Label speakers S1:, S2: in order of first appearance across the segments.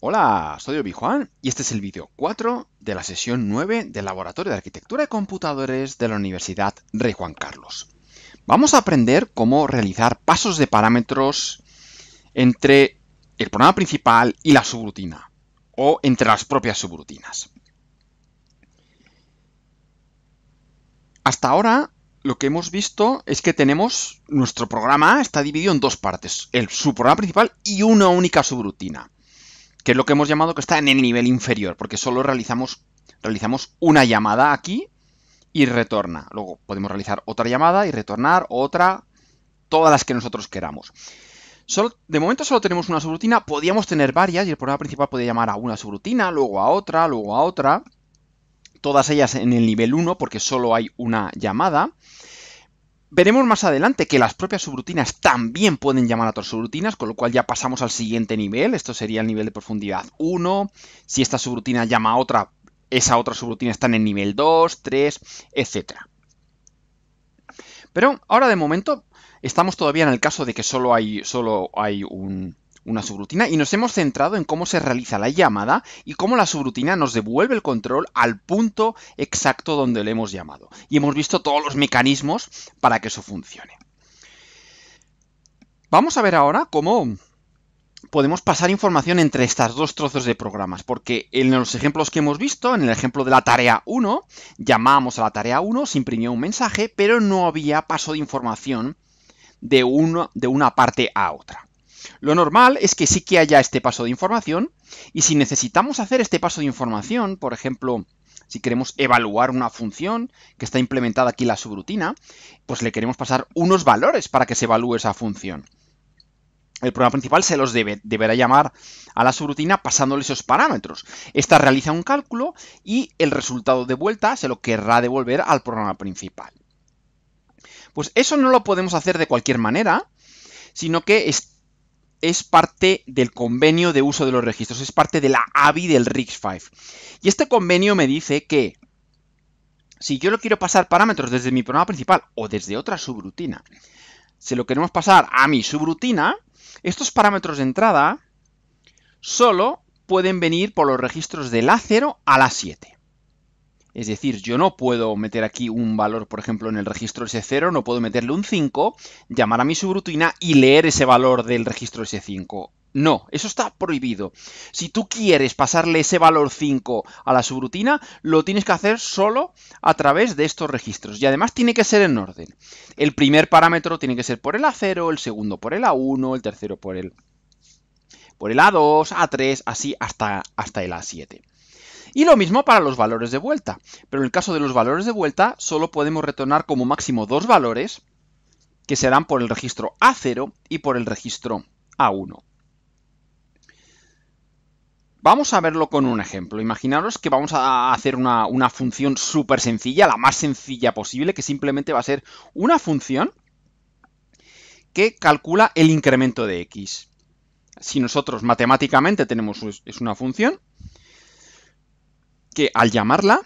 S1: Hola, soy Obi Juan y este es el vídeo 4 de la sesión 9 del Laboratorio de Arquitectura de Computadores de la Universidad Rey Juan Carlos. Vamos a aprender cómo realizar pasos de parámetros entre el programa principal y la subrutina, o entre las propias subrutinas. Hasta ahora lo que hemos visto es que tenemos nuestro programa está dividido en dos partes, el subprograma principal y una única subrutina que es lo que hemos llamado que está en el nivel inferior, porque solo realizamos, realizamos una llamada aquí y retorna. Luego podemos realizar otra llamada y retornar otra, todas las que nosotros queramos. Solo, de momento solo tenemos una subrutina, podíamos tener varias y el programa principal puede llamar a una subrutina, luego a otra, luego a otra, todas ellas en el nivel 1 porque solo hay una llamada. Veremos más adelante que las propias subrutinas también pueden llamar a otras subrutinas, con lo cual ya pasamos al siguiente nivel. Esto sería el nivel de profundidad 1. Si esta subrutina llama a otra, esa otra subrutina está en el nivel 2, 3, etc. Pero ahora de momento estamos todavía en el caso de que solo hay, solo hay un, una subrutina y nos hemos centrado en cómo se realiza la llamada y cómo la subrutina nos devuelve el control al punto exacto donde le hemos llamado. Y hemos visto todos los mecanismos para que eso funcione. Vamos a ver ahora cómo podemos pasar información entre estos dos trozos de programas, porque en los ejemplos que hemos visto, en el ejemplo de la tarea 1, llamábamos a la tarea 1, se imprimió un mensaje, pero no había paso de información de, de una parte a otra. Lo normal es que sí que haya este paso de información y si necesitamos hacer este paso de información, por ejemplo, si queremos evaluar una función que está implementada aquí la subrutina, pues le queremos pasar unos valores para que se evalúe esa función. El programa principal se los debe, deberá llamar a la subrutina pasándole esos parámetros. Esta realiza un cálculo y el resultado de vuelta se lo querrá devolver al programa principal. Pues eso no lo podemos hacer de cualquier manera, sino que es parte del convenio de uso de los registros, es parte de la AVI del rigs 5 Y este convenio me dice que si yo lo quiero pasar parámetros desde mi programa principal o desde otra subrutina, si lo queremos pasar a mi subrutina, estos parámetros de entrada solo pueden venir por los registros de la 0 a la 7. Es decir, yo no puedo meter aquí un valor, por ejemplo, en el registro S0, no puedo meterle un 5, llamar a mi subrutina y leer ese valor del registro S5. No, eso está prohibido. Si tú quieres pasarle ese valor 5 a la subrutina, lo tienes que hacer solo a través de estos registros. Y además tiene que ser en orden. El primer parámetro tiene que ser por el A0, el segundo por el A1, el tercero por el, por el A2, A3, así hasta, hasta el A7. Y lo mismo para los valores de vuelta. Pero en el caso de los valores de vuelta, solo podemos retornar como máximo dos valores, que serán por el registro A0 y por el registro A1. Vamos a verlo con un ejemplo. Imaginaros que vamos a hacer una, una función súper sencilla, la más sencilla posible, que simplemente va a ser una función que calcula el incremento de x. Si nosotros matemáticamente tenemos es una función, que al llamarla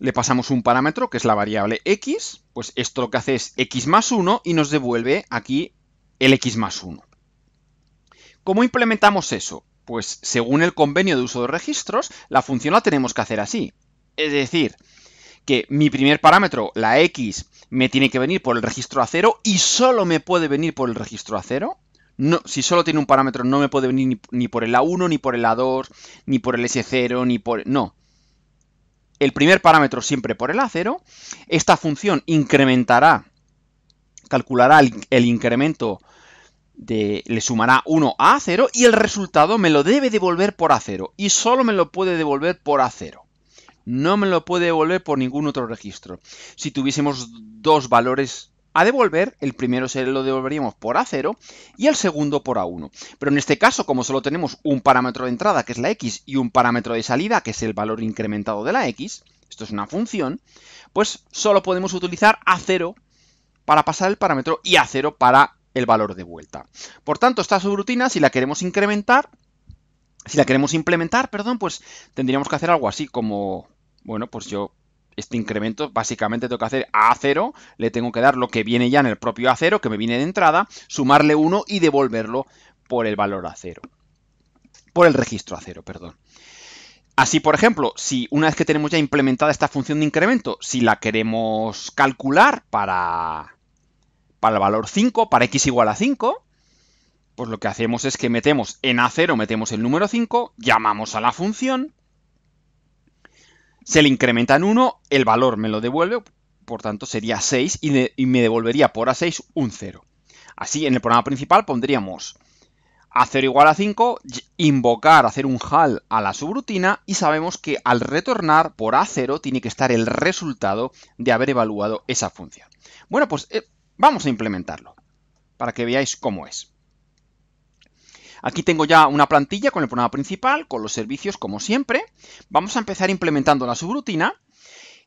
S1: le pasamos un parámetro que es la variable x, pues esto lo que hace es x más 1 y nos devuelve aquí el x más 1. ¿Cómo implementamos eso? Pues según el convenio de uso de registros, la función la tenemos que hacer así. Es decir, que mi primer parámetro, la x, me tiene que venir por el registro a 0 y solo me puede venir por el registro a 0. No, si solo tiene un parámetro no me puede venir ni, ni por el A1, ni por el A2, ni por el S0, ni por... No, el primer parámetro siempre por el a Esta función incrementará, calculará el, incremento de, le sumará 1 a A0 y el resultado me lo debe devolver por A0 y solo me lo puede devolver por A0. No me lo puede devolver por ningún otro registro. Si tuviésemos dos valores a devolver, el primero se lo devolveríamos por A0 y el segundo por A1. Pero en este caso, como solo tenemos un parámetro de entrada, que es la X, y un parámetro de salida, que es el valor incrementado de la X, esto es una función, pues solo podemos utilizar A0 para pasar el parámetro y A0 para el valor de vuelta. Por tanto, esta subrutina, si la queremos incrementar, si la queremos implementar, perdón, pues tendríamos que hacer algo así como, bueno, pues yo este incremento básicamente tengo que hacer a 0 le tengo que dar lo que viene ya en el propio A0, que me viene de entrada, sumarle 1 y devolverlo por el valor A0. Por el registro A0, perdón. Así, por ejemplo, si una vez que tenemos ya implementada esta función de incremento, si la queremos calcular para, para el valor 5, para x igual a 5, pues lo que hacemos es que metemos en A0, metemos el número 5, llamamos a la función, se le incrementa en 1, el valor me lo devuelve, por tanto sería 6 y, me devolvería por A6 un 0. Así, en el programa principal pondríamos A0 igual a 5, invocar, hacer un HAL a la subrutina y sabemos que al retornar por A0 tiene que estar el resultado de haber evaluado esa función. Bueno, pues eh, vamos a implementarlo para que veáis cómo es. Aquí tengo ya una plantilla con el programa principal, con los servicios como siempre. Vamos a empezar implementando la subrutina.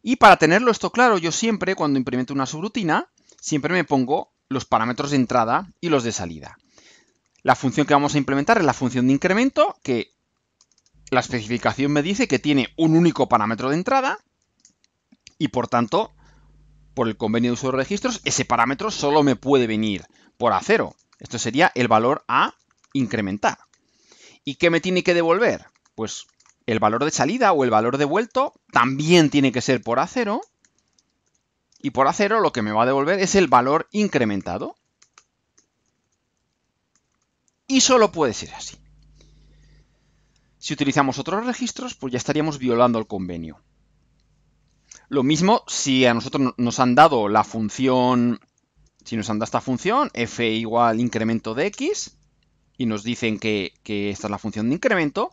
S1: Y para tenerlo esto claro, yo siempre cuando implemento una subrutina, siempre me pongo los parámetros de entrada y los de salida. La función que vamos a implementar es la función de incremento, que la especificación me dice que tiene un único parámetro de entrada y por tanto, por el convenio de uso de registros, ese parámetro solo me puede venir por a Esto sería el valor a incrementar. ¿Y qué me tiene que devolver? Pues el valor de salida o el valor devuelto también tiene que ser por acero. Y por acero lo que me va a devolver es el valor incrementado. Y solo puede ser así. Si utilizamos otros registros, pues ya estaríamos violando el convenio. Lo mismo si a nosotros nos han dado la función, si nos han dado esta función, f igual incremento de x, y nos dicen que, esta es la función de incremento,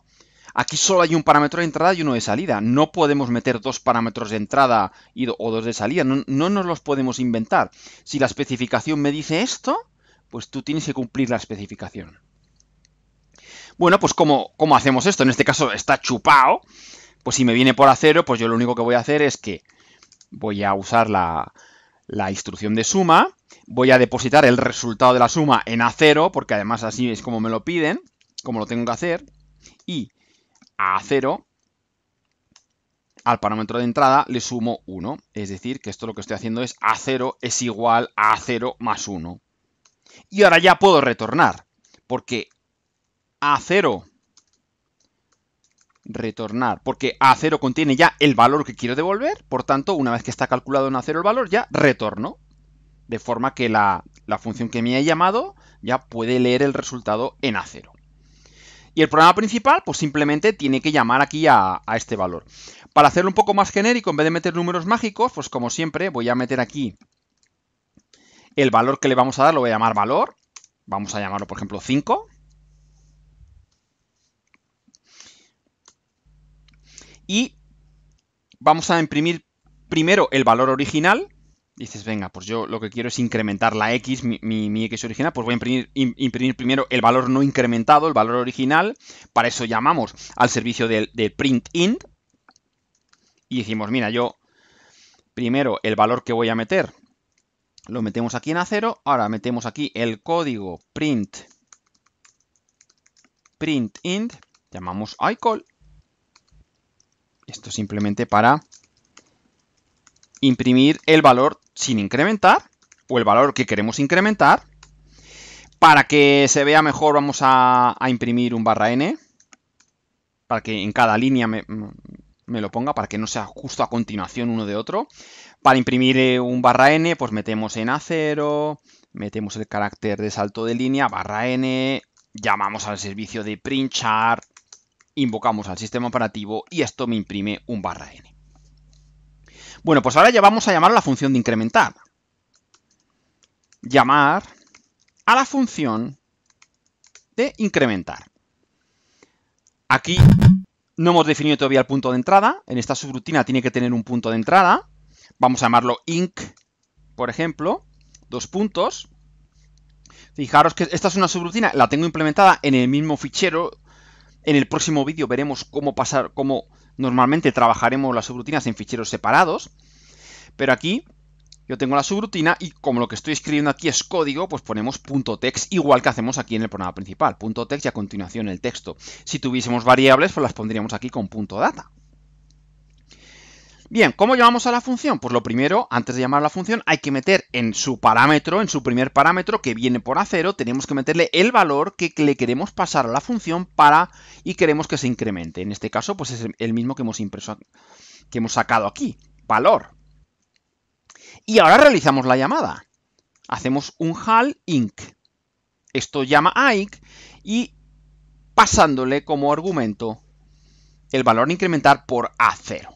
S1: Aquí solo hay un parámetro de entrada y uno de salida. No podemos meter dos parámetros de entrada o dos de salida. No, nos los podemos inventar. Si la especificación me dice esto, pues tú tienes que cumplir la especificación. Bueno, pues ¿cómo, cómo hacemos esto? En este caso está chupado. Pues si me viene por acero, pues yo lo único que voy a hacer es que voy a usar la, la instrucción de suma, voy a depositar el resultado de la suma en A0, porque además así es como me lo piden, como lo tengo que hacer, y a 0 al parámetro de entrada le sumo 1, es decir, que esto lo que estoy haciendo es A0 es igual a A0 más 1. Y ahora ya puedo retornar, porque A0 retornar, porque A0 contiene ya el valor que quiero devolver, por tanto, una vez que está calculado en A0 el valor, ya retorno, de forma que la, la función que me ha llamado ya puede leer el resultado en A0. Y el programa principal, pues simplemente tiene que llamar aquí a, a, este valor. Para hacerlo un poco más genérico, en vez de meter números mágicos, pues como siempre voy a meter aquí el valor que le vamos a dar, lo voy a llamar valor. Vamos a llamarlo, por ejemplo, 5. Y vamos a imprimir primero el valor original. Dices, venga, pues yo lo que quiero es incrementar la X, mi, X original, pues voy a imprimir, primero el valor no incrementado, el valor original. Para eso llamamos al servicio del, print int. Y decimos, mira, yo primero el valor que voy a meter lo metemos aquí en acero. Ahora metemos aquí el código print print int, llamamos iCall esto simplemente para imprimir el valor sin incrementar o el valor que queremos incrementar. Para que se vea mejor vamos a, imprimir un barra n para que en cada línea me, lo ponga, para que no sea justo a continuación uno de otro. Para imprimir eh, un barra n, pues metemos en a metemos el carácter de salto de línea, barra n, llamamos al servicio de print chart, invocamos al sistema operativo y esto me imprime un barra n. Bueno, pues ahora ya vamos a llamar a la función de incrementar. Llamar a la función de incrementar. Aquí no hemos definido todavía el punto de entrada. En esta subrutina tiene que tener un punto de entrada. Vamos a llamarlo inc, por ejemplo. Dos puntos. Fijaros que esta es una subrutina, la tengo implementada en el mismo fichero en el próximo vídeo veremos cómo pasar, cómo normalmente trabajaremos las subrutinas en ficheros separados, pero aquí yo tengo la subrutina y como lo que estoy escribiendo aquí es código, pues ponemos .text, igual que hacemos aquí en el programa principal, .text y a continuación el texto. Si tuviésemos variables, pues las pondríamos aquí con .data. Bien, ¿cómo llamamos a la función? Pues lo primero, antes de llamar a la función, hay que meter en su parámetro, en su primer parámetro que viene por a acero, tenemos que meterle el valor que le queremos pasar a la función para y queremos que se incremente. En este caso, pues es el mismo que hemos impreso, que hemos sacado aquí, valor. Y ahora realizamos la llamada. Hacemos un HAL INC. Esto llama a INC y pasándole como argumento el valor incrementar por a0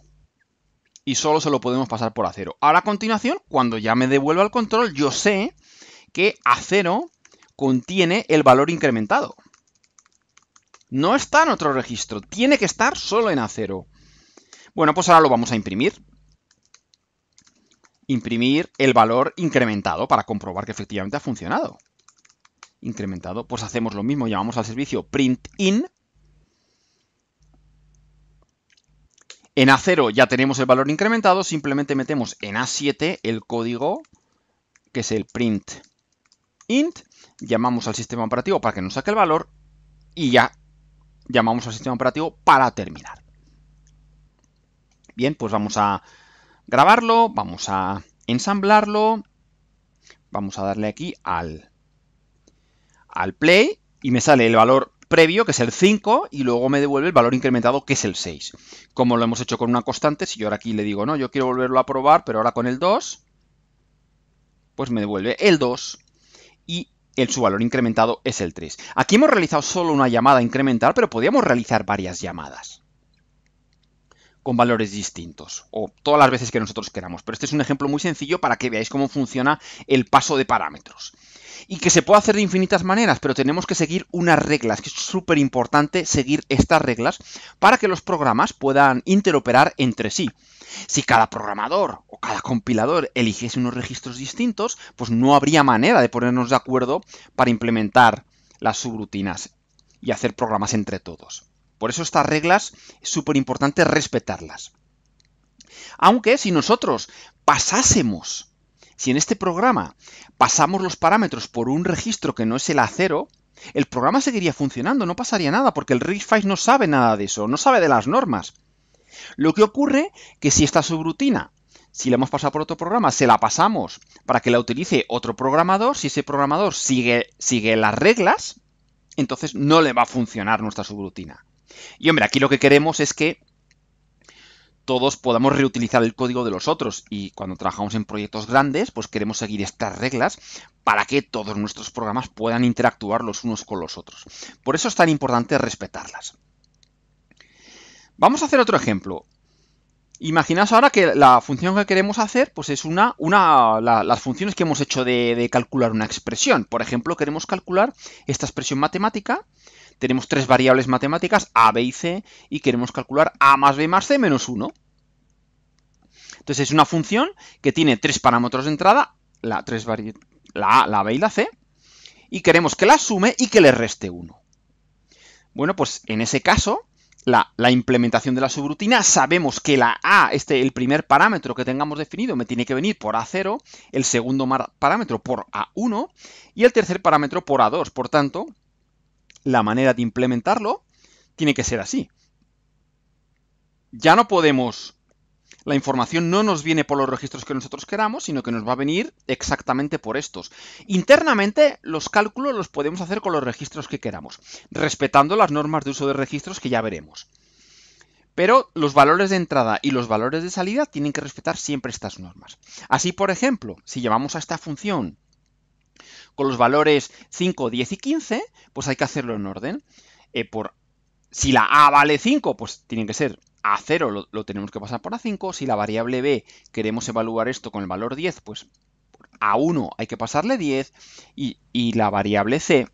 S1: y solo se lo podemos pasar por acero. Ahora a continuación, cuando ya me devuelva el control, yo sé que acero contiene el valor incrementado. No está en otro registro, tiene que estar solo en acero. Bueno, pues ahora lo vamos a imprimir. Imprimir el valor incrementado para comprobar que efectivamente ha funcionado. Incrementado, pues hacemos lo mismo, llamamos al servicio print printIn En A0 ya tenemos el valor incrementado, simplemente metemos en A7 el código que es el print int, llamamos al sistema operativo para que nos saque el valor y ya llamamos al sistema operativo para terminar. Bien, pues vamos a grabarlo, vamos a ensamblarlo, vamos a darle aquí al, al play y me sale el valor previo, que es el 5, y luego me devuelve el valor incrementado, que es el 6. Como lo hemos hecho con una constante, si yo ahora aquí le digo, no, yo quiero volverlo a probar, pero ahora con el 2, pues me devuelve el 2 y el, su valor incrementado es el 3. Aquí hemos realizado solo una llamada incremental, pero podíamos realizar varias llamadas con valores distintos o todas las veces que nosotros queramos. Pero este es un ejemplo muy sencillo para que veáis cómo funciona el paso de parámetros. Y que se puede hacer de infinitas maneras, pero tenemos que seguir unas reglas, que es súper importante seguir estas reglas para que los programas puedan interoperar entre sí. Si cada programador o cada compilador eligiese unos registros distintos, pues no habría manera de ponernos de acuerdo para implementar las subrutinas y hacer programas entre todos. Por eso estas reglas es súper importante respetarlas. Aunque si nosotros pasásemos, si en este programa pasamos los parámetros por un registro que no es el A0, el programa seguiría funcionando, no pasaría nada, porque el risc no sabe nada de eso, no sabe de las normas. Lo que ocurre que si esta subrutina, si la hemos pasado por otro programa, se la pasamos para que la utilice otro programador, si ese programador sigue las reglas, entonces no le va a funcionar nuestra subrutina. Y hombre, aquí lo que queremos es que todos podamos reutilizar el código de los otros y cuando trabajamos en proyectos grandes, pues queremos seguir estas reglas para que todos nuestros programas puedan interactuar los unos con los otros. Por eso es tan importante respetarlas. Vamos a hacer otro ejemplo. Imaginaos ahora que la función que queremos hacer, pues es una, una las funciones que hemos hecho de, calcular una expresión. Por ejemplo, queremos calcular esta expresión matemática. Tenemos tres variables matemáticas, A, B y C, y queremos calcular A más B más C menos 1. Entonces es una función que tiene tres parámetros de entrada, la, la A, la B y la C, y queremos que la sume y que le reste 1. Bueno, pues en ese caso, la, implementación de la subrutina, sabemos que la A, este, el primer parámetro que tengamos definido, me tiene que venir por A0, el segundo parámetro por A1 y el tercer parámetro por A2. Por tanto, la manera de implementarlo tiene que ser así. Ya no podemos la información no nos viene por los registros que nosotros queramos, sino que nos va a venir exactamente por estos. Internamente, los cálculos los podemos hacer con los registros que queramos, respetando las normas de uso de registros que ya veremos. Pero los valores de entrada y los valores de salida tienen que respetar siempre estas normas. Así, por ejemplo, si llevamos a esta función con los valores 5, 10 y 15, pues hay que hacerlo en orden. Eh, por, si la A vale 5, pues tienen que ser a0 lo, tenemos que pasar por A5. Si la variable B queremos evaluar esto con el valor 10, pues A1 hay que pasarle 10. Y, la variable C,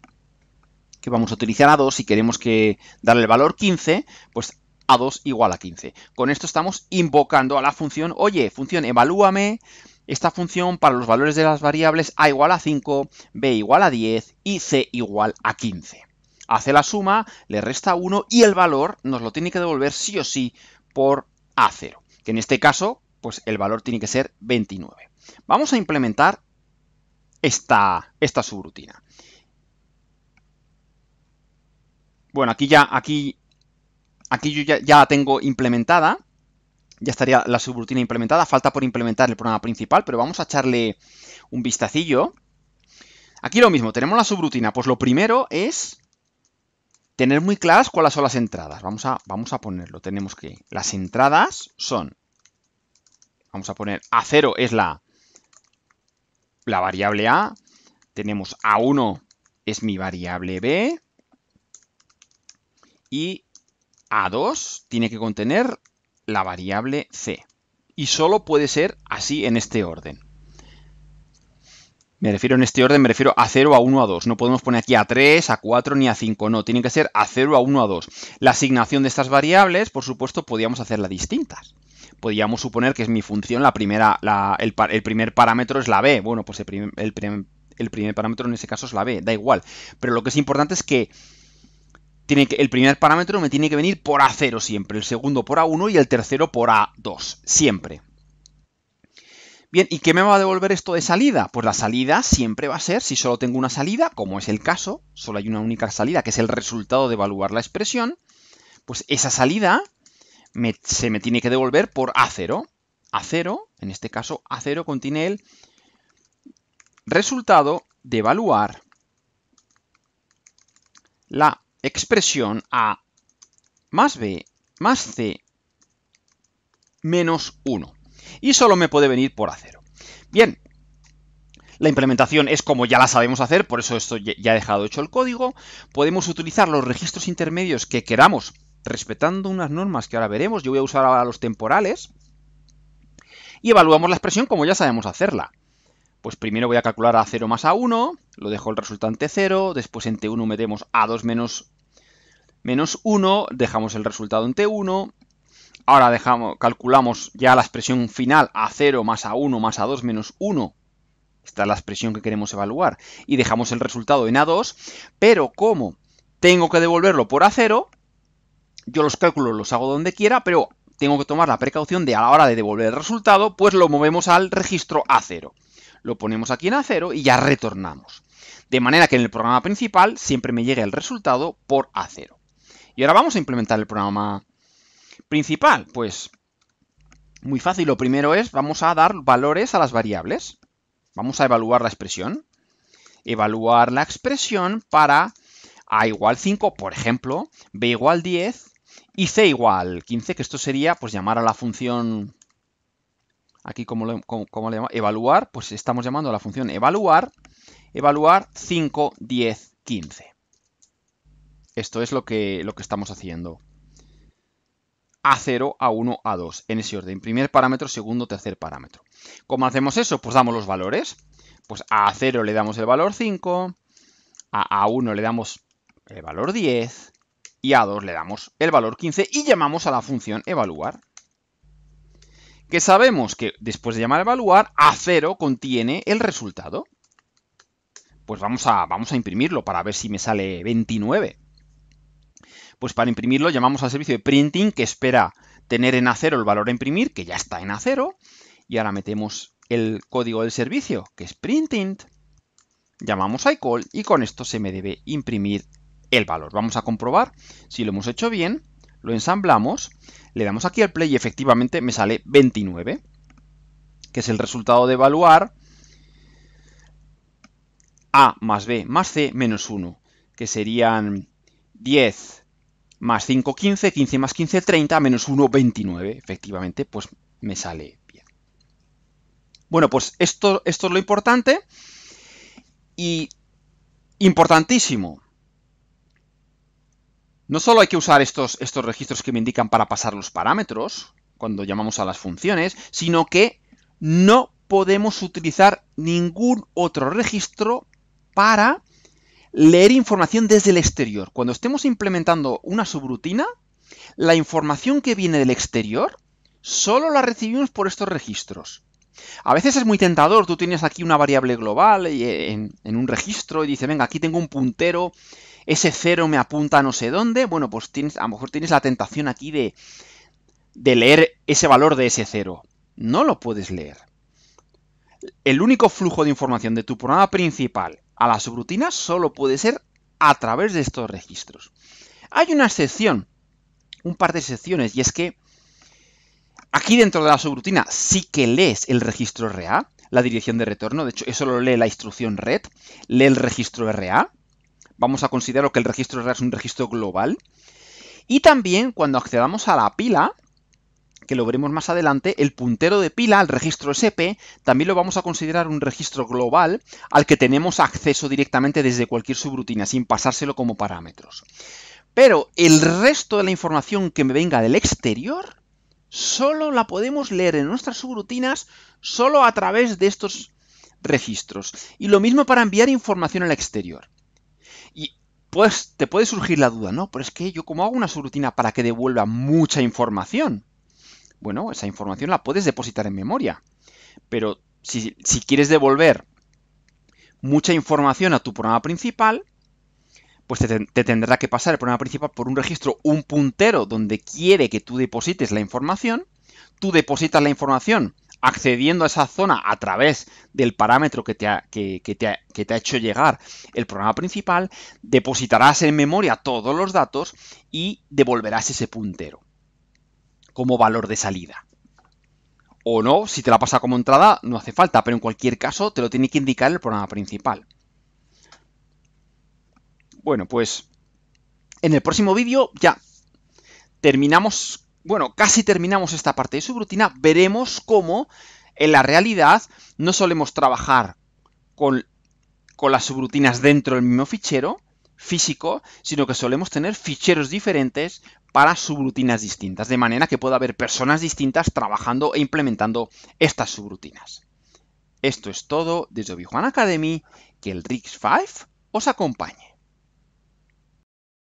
S1: que vamos a utilizar A2, si queremos que darle el valor 15, pues a2 igual a 15. Con esto estamos invocando a la función, oye, función, evalúame esta función para los valores de las variables a igual a 5, b igual a 10 y c igual a 15 hace la suma, le resta 1 y el valor nos lo tiene que devolver sí o sí por A0, que en este caso, pues el valor tiene que ser 29. Vamos a implementar esta, esta subrutina. Bueno, aquí ya, aquí, aquí yo ya, ya la tengo implementada. Ya estaría la subrutina implementada. Falta por implementar el programa principal, pero vamos a echarle un vistacillo. Aquí lo mismo, tenemos la subrutina. Pues lo primero es tener muy claras cuáles son las entradas. Vamos a, vamos a ponerlo. Tenemos que las entradas son, vamos a poner A0 es la, la variable A, tenemos A1 es mi variable B y A2 tiene que contener la variable C. Y solo puede ser así en este orden. Me refiero en este orden, me refiero a 0, a 1, a 2. No podemos poner aquí a 3, a 4 ni a 5. No, tiene que ser a 0, a 1, a 2. La asignación de estas variables, por supuesto, podíamos hacerla distintas. Podríamos suponer que es mi función, la primera, el, primer parámetro es la b. Bueno, pues el, primer parámetro en ese caso es la b, da igual. Pero lo que es importante es que, el primer parámetro me tiene que venir por A0 siempre, el segundo por A1 y el tercero por A2, siempre. Bien, ¿y qué me va a devolver esto de salida? Pues la salida siempre va a ser, si solo tengo una salida, como es el caso, solo hay una única salida, que es el resultado de evaluar la expresión, pues esa salida se me tiene que devolver por A0. A0, en este caso, A0 contiene el resultado de evaluar la expresión A más B más C menos 1. Y solo me puede venir por acero. Bien, la implementación es como ya la sabemos hacer, por eso esto ya he dejado hecho el código. Podemos utilizar los registros intermedios que queramos, respetando unas normas que ahora veremos. Yo voy a usar ahora los temporales. Y evaluamos la expresión como ya sabemos hacerla. Pues primero voy a calcular A0 más A1, lo dejo el resultante 0, después en T1 metemos A2 menos, menos 1, dejamos el resultado en T1, Ahora dejamos, calculamos ya la expresión final a 0 más a 1 más a 2 menos 1. Esta es la expresión que queremos evaluar. Y dejamos el resultado en A2. Pero como tengo que devolverlo por A0, yo los cálculos los hago donde quiera, pero tengo que tomar la precaución de a la hora de devolver el resultado, pues lo movemos al registro A0. Lo ponemos aquí en A0 y ya retornamos. De manera que en el programa principal siempre me llegue el resultado por A0. Y ahora vamos a implementar el programa principal? Pues muy fácil, lo primero es, vamos a dar valores a las variables. Vamos a evaluar la expresión. Evaluar la expresión para a igual 5, por ejemplo, b igual 10 y c igual 15, que esto sería pues llamar a la función, aquí como, evaluar, pues estamos llamando a la función evaluar, evaluar 5, 10, 15. Esto es lo que, lo que estamos haciendo. A0, A1, A2, en ese orden, primer parámetro, segundo, tercer parámetro. ¿Cómo hacemos eso? Pues damos los valores. Pues a A0 le damos el valor 5, a A1 le damos el valor 10 y a A2 le damos el valor 15 y llamamos a la función evaluar. Que sabemos que después de llamar evaluar, A0 contiene el resultado. Pues vamos a, vamos a imprimirlo para ver si me sale 29. Pues para imprimirlo llamamos al servicio de printing que espera tener en acero el valor a imprimir, que ya está en acero, y ahora metemos el código del servicio, que es printing, llamamos a iCall y con esto se me debe imprimir el valor. Vamos a comprobar si lo hemos hecho bien, lo ensamblamos, le damos aquí al play y efectivamente me sale 29, que es el resultado de evaluar A más B más C menos 1, que serían 10 más 5, 15, 15 más 15, 30, menos 1, 29. Efectivamente, pues me sale bien. Bueno, pues esto, esto es lo importante. Y importantísimo. No solo hay que usar estos, estos registros que me indican para pasar los parámetros, cuando llamamos a las funciones, sino que no podemos utilizar ningún otro registro para leer información desde el exterior. Cuando estemos implementando una subrutina, la información que viene del exterior solo la recibimos por estos registros. A veces es muy tentador, tú tienes aquí una variable global eh, en, en un registro y dices, venga, aquí tengo un puntero, ese cero me apunta a no sé dónde. Bueno, pues tienes, a lo mejor tienes la tentación aquí de, de leer ese valor de ese cero. No lo puedes leer. El único flujo de información de tu programa principal a la subrutina solo puede ser a través de estos registros. Hay una excepción, un par de excepciones, y es que aquí dentro de la subrutina sí que lees el registro RA, la dirección de retorno, de hecho eso lo lee la instrucción red, lee el registro RA, vamos a considerar que el registro RA es un registro global, y también cuando accedamos a la pila, que lo veremos más adelante, el puntero de pila, el registro SP, también lo vamos a considerar un registro global al que tenemos acceso directamente desde cualquier subrutina, sin pasárselo como parámetros. Pero el resto de la información que me venga del exterior, solo la podemos leer en nuestras subrutinas, solo a través de estos registros. Y lo mismo para enviar información al exterior. Y pues te puede surgir la duda, ¿no? Pero es que yo como hago una subrutina para que devuelva mucha información, bueno, esa información la puedes depositar en memoria. Pero si, quieres devolver mucha información a tu programa principal, pues te, tendrá que pasar el programa principal por un registro, un puntero donde quiere que tú deposites la información. Tú depositas la información accediendo a esa zona a través del parámetro que te ha hecho llegar el programa principal, depositarás en memoria todos los datos y devolverás ese puntero como valor de salida. O no, si te la pasa como entrada, no hace falta, pero en cualquier caso te lo tiene que indicar el programa principal. Bueno, pues en el próximo vídeo ya terminamos, bueno, casi terminamos esta parte de subrutina, veremos cómo en la realidad no solemos trabajar con, las subrutinas dentro del mismo fichero, físico, sino que solemos tener ficheros diferentes para subrutinas distintas, de manera que pueda haber personas distintas trabajando e implementando estas subrutinas. Esto es todo desde Obi Academy, que el rigs 5 os acompañe.